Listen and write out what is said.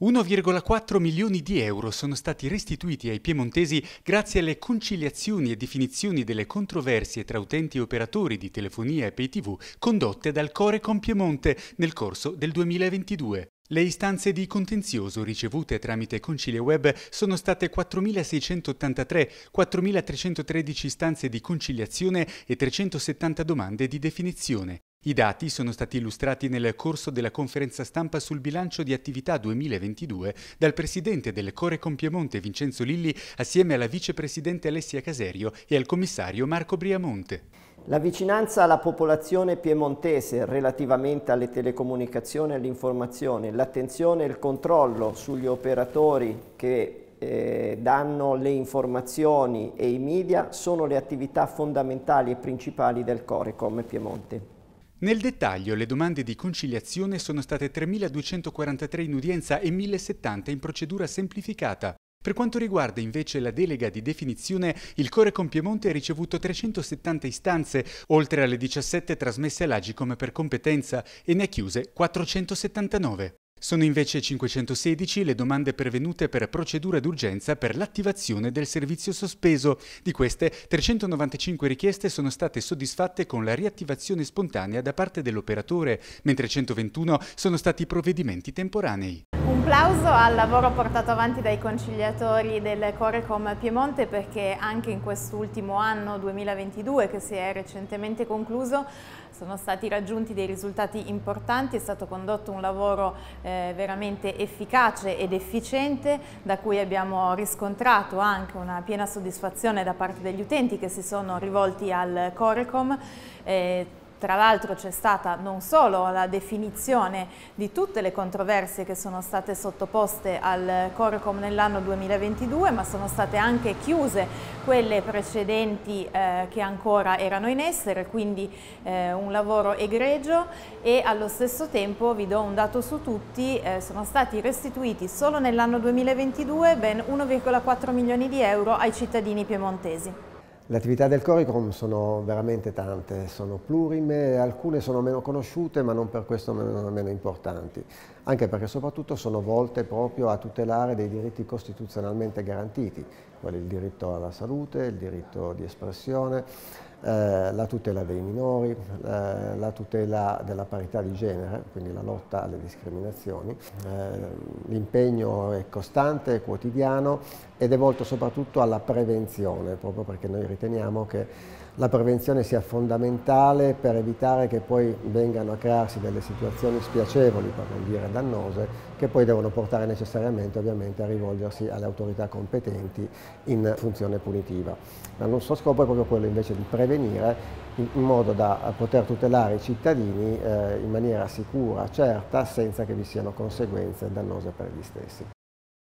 1,4 milioni di euro sono stati restituiti ai piemontesi grazie alle conciliazioni e definizioni delle controversie tra utenti e operatori di telefonia e pay TV condotte dal Corecom Piemonte nel corso del 2022. Le istanze di contenzioso ricevute tramite Concilia Web sono state 4.683, 4.313 istanze di conciliazione e 370 domande di definizione. I dati sono stati illustrati nel corso della conferenza stampa sul bilancio di attività 2022 dal presidente del Core Compiemonte Vincenzo Lilli assieme alla vicepresidente Alessia Caserio e al commissario Marco Briamonte. La vicinanza alla popolazione piemontese relativamente alle telecomunicazioni e all'informazione, l'attenzione e il controllo sugli operatori che eh, danno le informazioni e i media sono le attività fondamentali e principali del Corecom Piemonte. Nel dettaglio le domande di conciliazione sono state 3.243 in udienza e 1.070 in procedura semplificata. Per quanto riguarda invece la delega di definizione, il Corecom Piemonte ha ricevuto 370 istanze, oltre alle 17 trasmesse all'Agicom per competenza, e ne ha chiuse 479. Sono invece 516 le domande pervenute per procedura d'urgenza per l'attivazione del servizio sospeso. Di queste, 395 richieste sono state soddisfatte con la riattivazione spontanea da parte dell'operatore, mentre 121 sono stati provvedimenti temporanei applauso al lavoro portato avanti dai conciliatori del Corecom Piemonte perché anche in quest'ultimo anno 2022 che si è recentemente concluso sono stati raggiunti dei risultati importanti, è stato condotto un lavoro eh, veramente efficace ed efficiente da cui abbiamo riscontrato anche una piena soddisfazione da parte degli utenti che si sono rivolti al Corecom. Eh, tra l'altro c'è stata non solo la definizione di tutte le controversie che sono state sottoposte al Corecom nell'anno 2022, ma sono state anche chiuse quelle precedenti eh, che ancora erano in essere, quindi eh, un lavoro egregio e allo stesso tempo vi do un dato su tutti, eh, sono stati restituiti solo nell'anno 2022 ben 1,4 milioni di euro ai cittadini piemontesi. Le attività del Coricum sono veramente tante, sono plurime, alcune sono meno conosciute ma non per questo meno, meno, importanti, anche perché soprattutto sono volte proprio a tutelare dei diritti costituzionalmente garantiti, quali il diritto alla salute, il diritto di espressione, eh, la tutela dei minori, eh, la tutela della parità di genere, quindi la lotta alle discriminazioni. Eh, L'impegno è costante, è quotidiano ed è volto soprattutto alla prevenzione, proprio perché noi riteniamo che la prevenzione sia fondamentale per evitare che poi vengano a crearsi delle situazioni spiacevoli, per non dire dannose, che poi devono portare necessariamente ovviamente a rivolgersi alle autorità competenti in funzione punitiva. Ma il nostro scopo è proprio quello invece di prevenire prevenire in modo da poter tutelare i cittadini eh, in maniera sicura, certa, senza che vi siano conseguenze dannose per gli stessi.